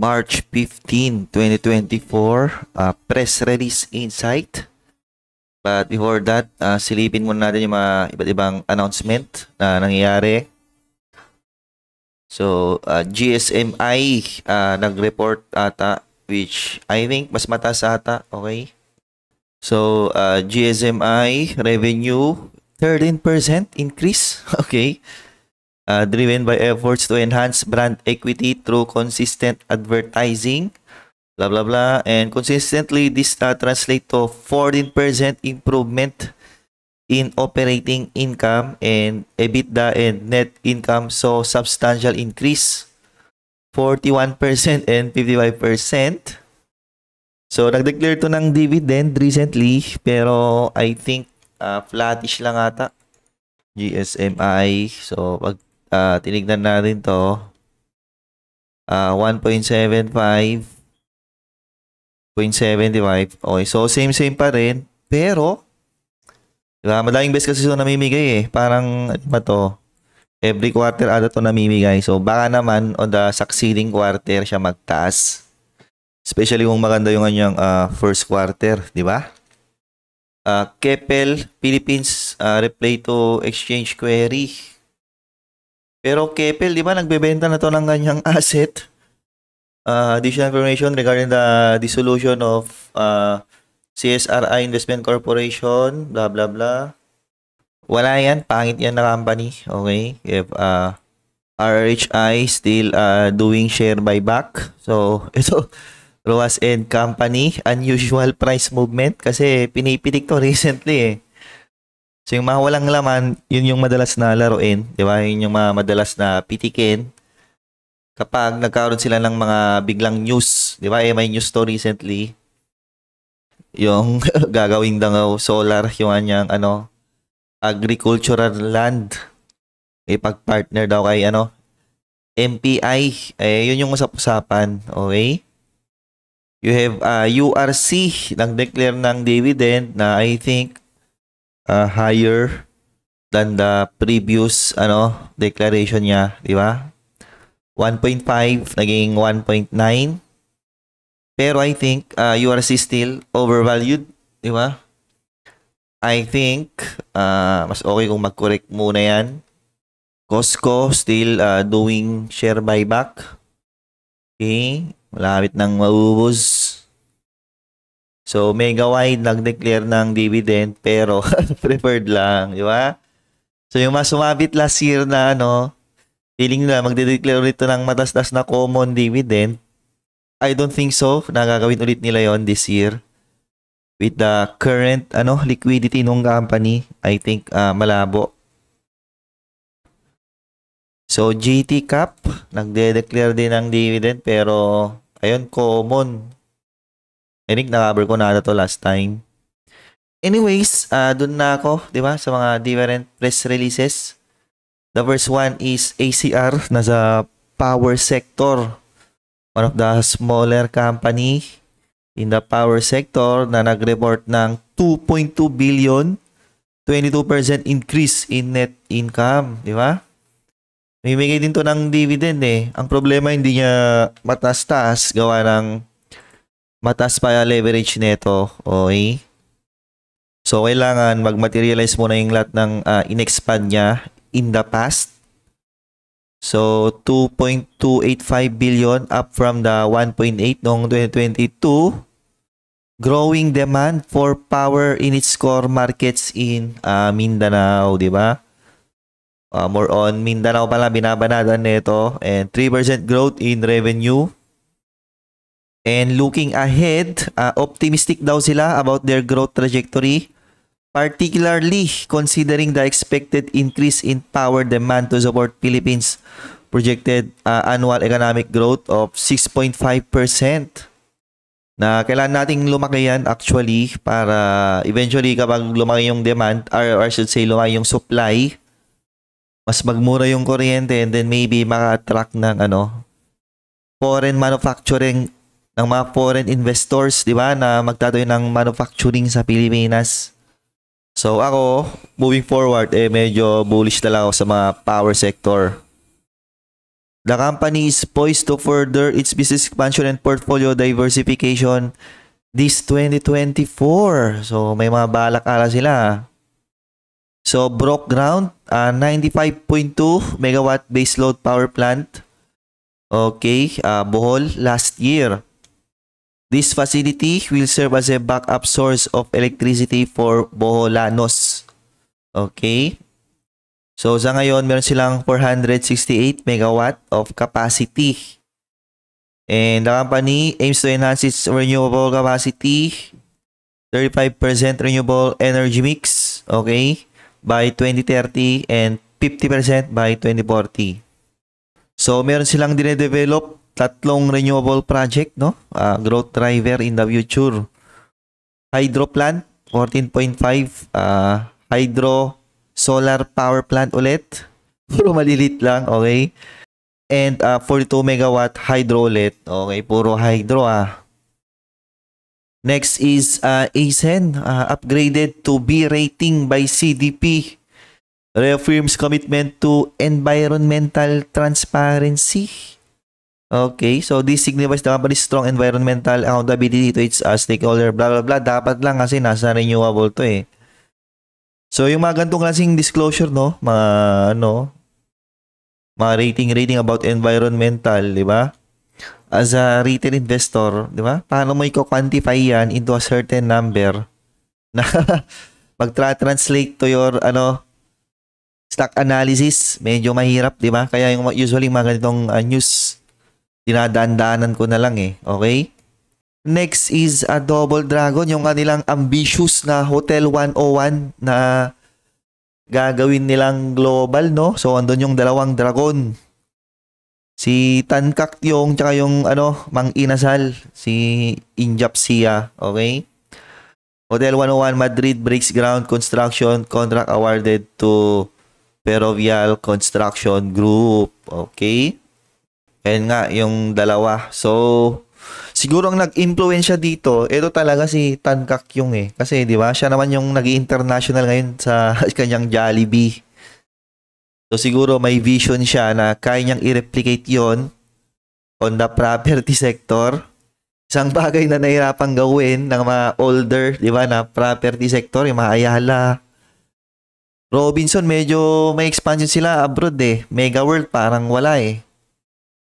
March 15, 2024, uh, press release insight. But before that, uh, silipin muna natin yung mga iba't ibang announcement na nangyayari. So, uh, GSMI uh, nag-report ata, which I think mas mataas ata, okay? So, uh, GSMI revenue, 13% increase, okay? uh, driven by efforts to enhance brand equity through consistent advertising, blah, blah, blah. And consistently, this uh, translates to 14% improvement in operating income and EBITDA and net income. So, substantial increase, 41% and 55%. So, nag-declare to ng dividend recently, pero I think uh, flattish lang ata. GSMI. So, pag uh, tinignan natin to. Uh, 1.75 0.75. Okay, so same same pa rin. Pero, di ba, madaming beses kasi ito namimigay eh. Parang, ano ba to? Every quarter ata to namimigay. So, baka naman on the succeeding quarter siya magtaas. Especially kung maganda yung kanyang uh, ah, first quarter, di ba? Uh, Keppel, Philippines uh, Replay to Exchange Query. Pero Keppel, di ba nagbebenta na to ng kanyang asset? Uh, ah, additional information regarding the dissolution of uh, ah, CSRI Investment Corporation, blah blah blah. Wala yan, pangit yan na company. Okay, if uh, ah, RHI still uh, doing share buyback. So, ito, Roas and Company, unusual price movement kasi pinipitik to recently eh. So yung mga walang laman, yun yung madalas na laruin, di ba? Yun yung mga madalas na pitikin. Kapag nagkaroon sila ng mga biglang news, di ba? Eh, may news to recently. Yung gagawing daw solar, yung anyang ano, agricultural land. Ipag-partner daw kay ano, MPI. Eh, yun yung usap-usapan, okay? You have uh, ah, URC, nag-declare ng dividend na I think uh, higher than the previous ano declaration niya, di ba? 1.5 naging 1.9. Pero I think uh, URC still overvalued, di ba? I think uh, mas okay kung mag-correct muna 'yan. Costco still uh, doing share buyback. Okay, malapit nang maubos. So, Mega Wine nag-declare ng dividend pero preferred lang, di ba? So, yung mas sumabit last year na ano, feeling nila magde-declare ulit ng matastas na common dividend. I don't think so. Nagagawin ulit nila yon this year. With the current ano liquidity ng company, I think uh, malabo. So, GT Cap, nagde-declare din ng dividend pero ayun, common I think na-cover ko na to last time. Anyways, uh, dun na ako, di ba, sa mga different press releases. The first one is ACR, nasa power sector. One of the smaller company in the power sector na nag-report ng 2.2 billion, 22% increase in net income, di ba? Mimigay din to ng dividend eh. Ang problema hindi niya matastas gawa ng mataas pa leverage nito, okay? So, kailangan mag-materialize muna yung lahat ng uh, in-expand niya in the past. So, 2.285 billion up from the 1.8 noong 2022. Growing demand for power in its core markets in uh, Mindanao, di ba? Uh, more on Mindanao pala binabanatan nito and 3% growth in revenue And looking ahead, uh, optimistic daw sila about their growth trajectory, particularly considering the expected increase in power demand to support Philippines' projected uh, annual economic growth of 6.5% na kailan nating lumaki yan actually para eventually kapag lumaki yung demand or, or I should say lumaki yung supply mas magmura yung kuryente and then maybe maka-attract ng ano foreign manufacturing ng mga foreign investors, di ba, na magtatayo ng manufacturing sa Pilipinas. So ako, moving forward, eh medyo bullish na lang ako sa mga power sector. The company is poised to further its business expansion and portfolio diversification this 2024. So may mga balak ala sila. So broke ground, uh, ah, 95.2 megawatt load power plant. Okay, uh, Bohol last year. This facility will serve as a backup source of electricity for Boholanos. Okay? So, sa ngayon, meron silang 468 megawatt of capacity. And the company aims to enhance its renewable capacity, 35% renewable energy mix, okay, by 2030 and 50% by 2040. So, meron silang dinedevelop Tatlong renewable project, no? Uh, growth driver in the future. Hydro plant, 14.5. Uh, hydro solar power plant ulit. Puro malilit lang, okay? And uh, 42 megawatt hydro ulit. Okay, puro hydro ah. Next is uh, ASEN, uh, upgraded to B rating by CDP. Reaffirms commitment to environmental transparency. Okay, so this signifies the company's strong environmental accountability to its uh, stakeholder, blah, blah, blah. Dapat lang kasi nasa renewable to eh. So, yung mga ganitong klaseng disclosure, no? Mga, ano, mga rating-rating about environmental, di ba? As a retail investor, di ba? Paano mo i-quantify yan into a certain number na mag-translate to your, ano, stock analysis? Medyo mahirap, di ba? Kaya yung usually mga ganitong uh, news Dinadaan-daanan ko na lang eh. Okay? Next is a Double Dragon, yung kanilang ambitious na Hotel 101 na gagawin nilang global, no? So, andun yung dalawang dragon. Si Tan Kak Yong, tsaka yung ano, Mang Inasal, si Injapsia, okay? Hotel 101 Madrid breaks ground construction contract awarded to Perovial Construction Group, okay? Ayun nga, yung dalawa. So, siguro ang nag influence dito, ito talaga si Tan Kak Yung eh. Kasi, di ba, siya naman yung nag international ngayon sa kanyang Jollibee. So, siguro may vision siya na kaya niyang i-replicate yon on the property sector. Isang bagay na nahirapang gawin ng mga older, di ba, na property sector, yung mga Ayala. Robinson, medyo may expansion sila abroad eh. Mega World parang wala eh.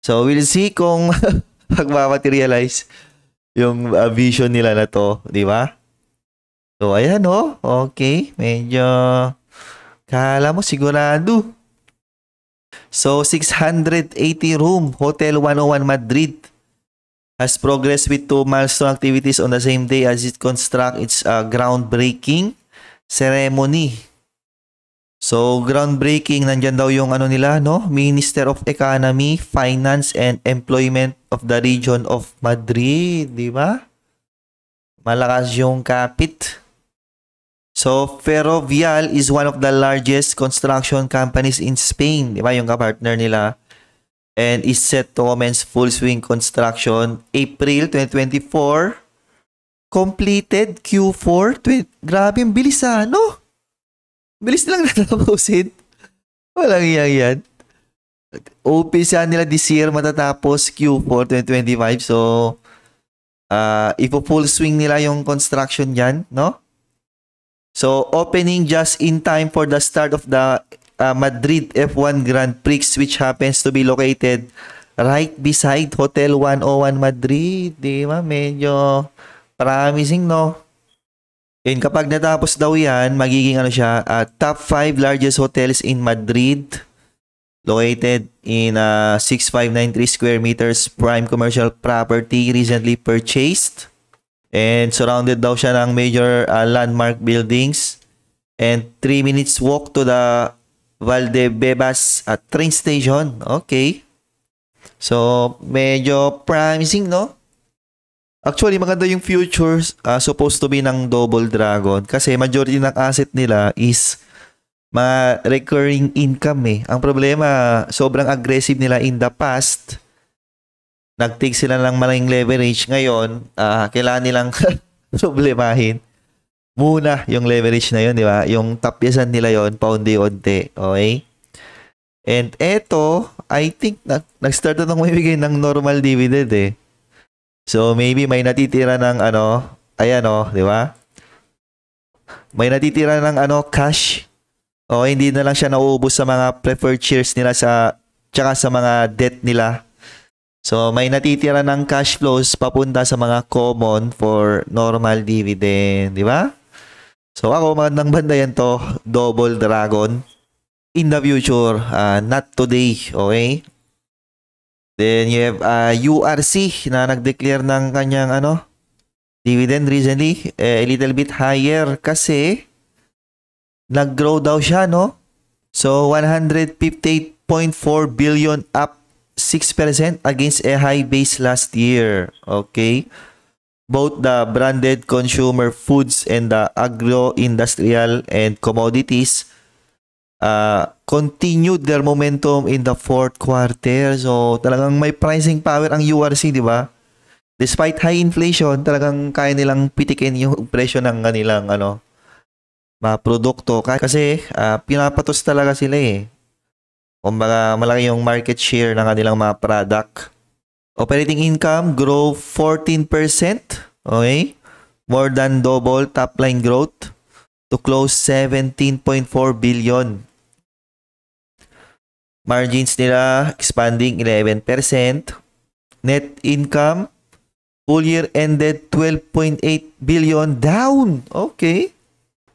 So we'll see kung magmamaterialize yung uh, vision nila na to, di ba? So ayan oh, okay, medyo kala mo sigurado. So 680 room, Hotel 101 Madrid has progressed with two milestone activities on the same day as it constructs its uh, groundbreaking ceremony So, groundbreaking, nandyan daw yung ano nila, no? Minister of Economy, Finance, and Employment of the Region of Madrid, di ba? Malakas yung kapit. So, Ferrovial is one of the largest construction companies in Spain, di ba? Yung partner nila. And is set to commence full swing construction April 2024. Completed Q4. Grabe, bilis ah, no? Bilis nilang natapusin. Walang iyang yan. OP siya nila this year matatapos Q4 2025. So, uh, ipo full swing nila yung construction yan, no? So, opening just in time for the start of the uh, Madrid F1 Grand Prix which happens to be located right beside Hotel 101 Madrid. Di ba? Medyo promising, no? And kapag natapos daw yan, magiging ano siya, uh, top 5 largest hotels in Madrid located in uh, 6593 square meters prime commercial property recently purchased. And surrounded daw siya ng major uh, landmark buildings and 3 minutes walk to the Valdebebas uh, train station. Okay. So, medyo promising, no? Actually, maganda yung futures uh, supposed to be ng Double Dragon kasi majority ng asset nila is mga recurring income eh. Ang problema, sobrang aggressive nila in the past. Nag-take sila ng maling leverage. Ngayon, uh, kailangan nilang problemahin muna yung leverage na yun, di ba? Yung tapyasan nila yon paunti-unti. Okay? And eto, I think nag- start na nang may ng normal dividend eh. So maybe may natitira ng ano, ayan oh, di ba? May natitira ng ano, cash. O oh, hindi na lang siya nauubos sa mga preferred shares nila sa tsaka sa mga debt nila. So may natitira ng cash flows papunta sa mga common for normal dividend, di ba? So ako magandang banda yan to, Double Dragon in the future, uh, not today, okay? Then you have uh, URC na nag-declare ng kanyang ano dividend recently eh, a little bit higher kasi nag-grow daw siya no. So 158.4 billion up 6% against a high base last year. Okay. Both the branded consumer foods and the agro-industrial and commodities uh, continued their momentum in the fourth quarter. So talagang may pricing power ang URC, di ba? Despite high inflation, talagang kaya nilang pitikin yung presyo ng kanilang ano, mga produkto. Kasi uh, pinapatos talaga sila eh. Kumbaga malaki yung market share ng kanilang mga product. Operating income grow 14%. Okay? More than double top line growth to close 17.4 billion. Margins nila expanding 11%. Net income full year ended 12.8 billion down. Okay.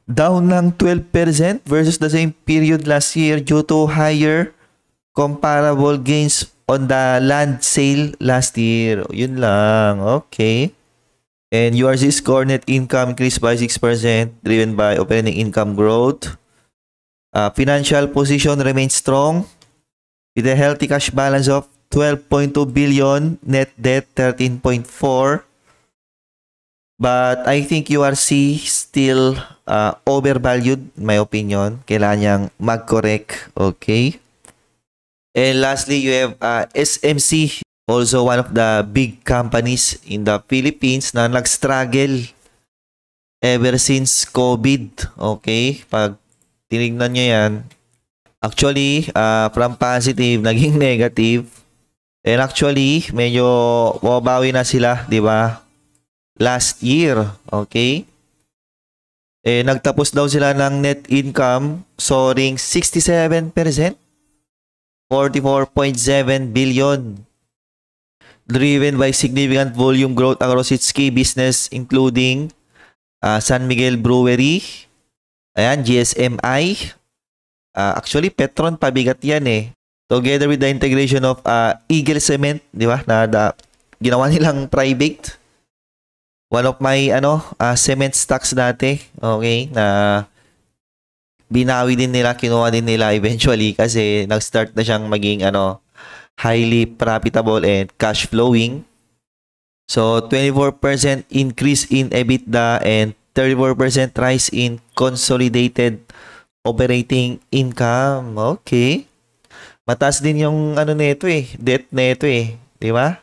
Down ng 12% versus the same period last year due to higher comparable gains on the land sale last year. Yun lang. Okay. And URC's score net income increased by 6% driven by operating income growth. Uh, financial position remains strong with a healthy cash balance of 12.2 billion, net debt 13.4. But I think URC still uh, overvalued, my opinion. Kailangan niyang mag-correct. Okay. And lastly, you have uh, SMC, also one of the big companies in the Philippines na nag-struggle ever since COVID. Okay. Pag tinignan nyo yan, Actually, uh, from positive, naging negative. And actually, medyo mabawi na sila, di ba? Last year, okay? Eh, nagtapos daw sila ng net income soaring 67%, 44.7 billion. Driven by significant volume growth across its key business including uh, San Miguel Brewery, ayan, GSMI, Uh, actually, Petron pabigat yan eh. Together with the integration of uh, Eagle Cement, di ba? Na da, ginawa nilang private. One of my ano, uh, cement stocks dati. Okay, na binawi din nila, kinuha din nila eventually kasi nag-start na siyang maging ano, highly profitable and cash flowing. So 24% increase in EBITDA and 34% rise in consolidated Operating income. Okay. Mataas din yung ano nito eh, debt nito eh, 'di ba?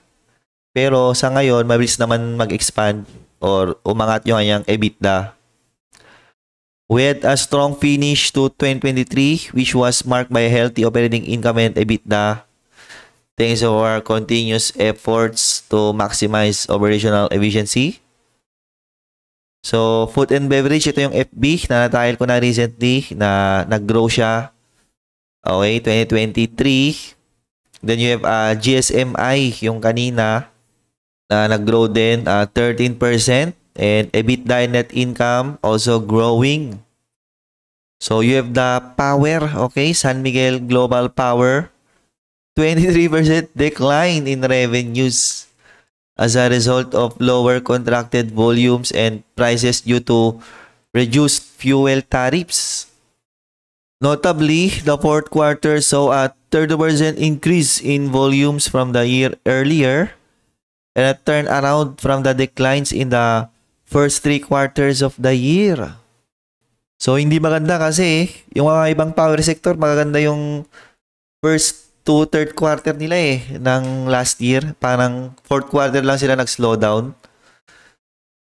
Pero sa ngayon, mabilis naman mag-expand or umangat yung kanyang EBITDA. With a strong finish to 2023, which was marked by a healthy operating income and EBITDA, thanks to our continuous efforts to maximize operational efficiency, So, food and beverage, ito yung FB na natahil ko na recently na nag-grow siya. Okay, 2023. Then you have uh, ah, GSMI, yung kanina na nag-grow din uh, ah, 13%. And EBITDA net income also growing. So, you have the power, okay? San Miguel Global Power, 23% decline in revenues as a result of lower contracted volumes and prices due to reduced fuel tariffs. Notably, the fourth quarter saw a 30% increase in volumes from the year earlier and a turnaround from the declines in the first three quarters of the year. So, hindi maganda kasi yung mga ibang power sector, magaganda yung first to third quarter nila eh ng last year. Parang fourth quarter lang sila nag-slow down.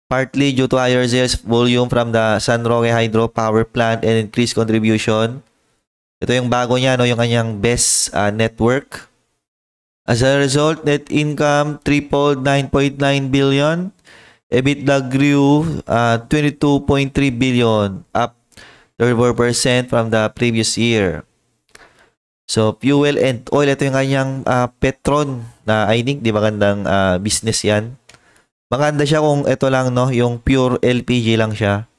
Partly due to higher sales volume from the San Roque Hydro Power Plant and increased contribution. Ito yung bago niya, no? yung kanyang best uh, network. As a result, net income tripled 9.9 billion. EBITDA grew uh, 22.3 billion, up 34% from the previous year. So, fuel and oil. Ito yung kanyang uh, Petron na I think, di ba gandang uh, business yan. Maganda siya kung ito lang, no? Yung pure LPG lang siya.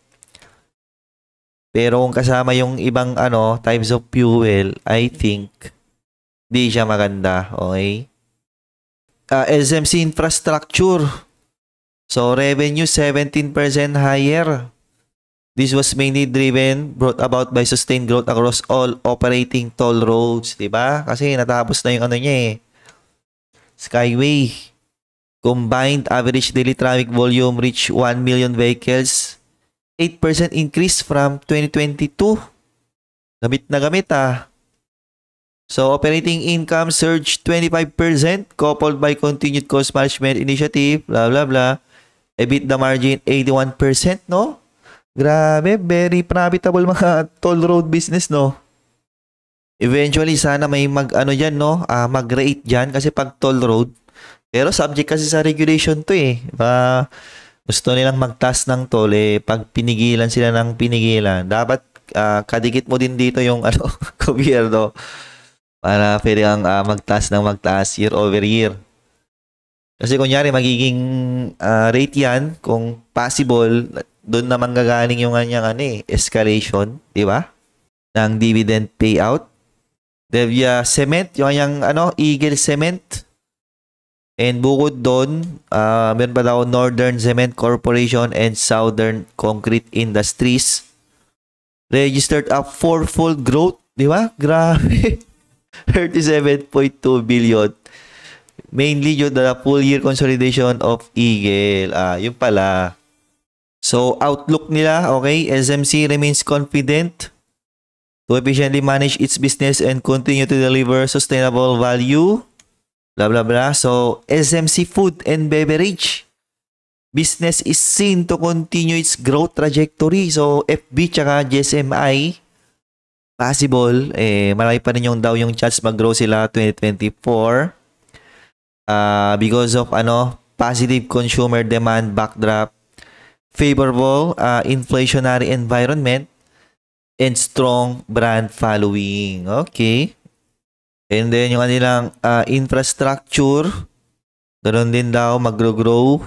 Pero kung kasama yung ibang, ano, types of fuel, I think, di siya maganda. Okay? Uh, ah, SMC infrastructure. So, revenue 17% higher. This was mainly driven, brought about by sustained growth across all operating toll roads. di ba? Kasi natapos na yung ano niya eh. Skyway. Combined average daily traffic volume reached 1 million vehicles. 8% increase from 2022. Gamit na gamit ah. So operating income surged 25% coupled by continued cost management initiative. Blah, blah, blah. EBITDA margin 81%, no? Grabe, very profitable mga toll road business, no? Eventually, sana may mag-ano dyan, no? Uh, mag-rate dyan kasi pag toll road. Pero subject kasi sa regulation to, eh. Uh, gusto nilang mag ng toll, eh. Pag pinigilan sila ng pinigilan, dapat uh, kadikit mo din dito yung ano, gobyerno para pwede kang uh, ah, mag-task ng mag year over year. Kasi kunyari, magiging uh, rate yan kung possible doon naman gagaling yung kanyang ano eh, escalation, di ba? Ng dividend payout. Devia Cement, yung kanyang ano, Eagle Cement. And bukod doon, uh, meron pa daw Northern Cement Corporation and Southern Concrete Industries. Registered up fourfold growth, di ba? Grabe. 37.2 billion. Mainly due to the full year consolidation of Eagle. Ah, yun pala So, outlook nila, okay, SMC remains confident to efficiently manage its business and continue to deliver sustainable value. Blah, blah, blah. So, SMC Food and Beverage business is seen to continue its growth trajectory. So, FB tsaka GSMI, possible. Eh, malaki pa rin yung daw yung chance mag-grow sila 2024 uh, ah, because of ano positive consumer demand backdrop favorable uh, inflationary environment, and strong brand following. Okay. And then yung kanilang uh, infrastructure, ganun din daw magro-grow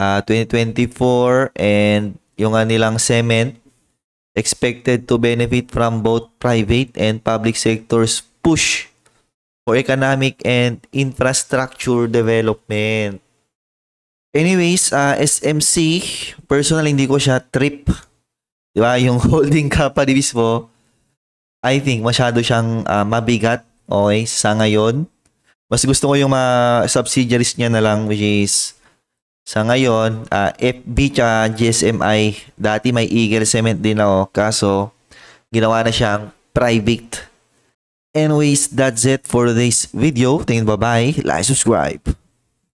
uh, 2024 and yung kanilang cement expected to benefit from both private and public sectors push for economic and infrastructure development. Anyways, uh, ah, SMC, personal hindi ko siya trip. Di ba? Yung holding company mismo, I think masyado siyang uh, mabigat. Okay, sa ngayon. Mas gusto ko yung mga subsidiaries niya na lang which is sa ngayon, uh, ah, FB tsaka GSMI. Dati may Eagle Cement din ako kaso ginawa na siyang private. Anyways, that's it for this video. Thank you. Bye-bye. Like, subscribe.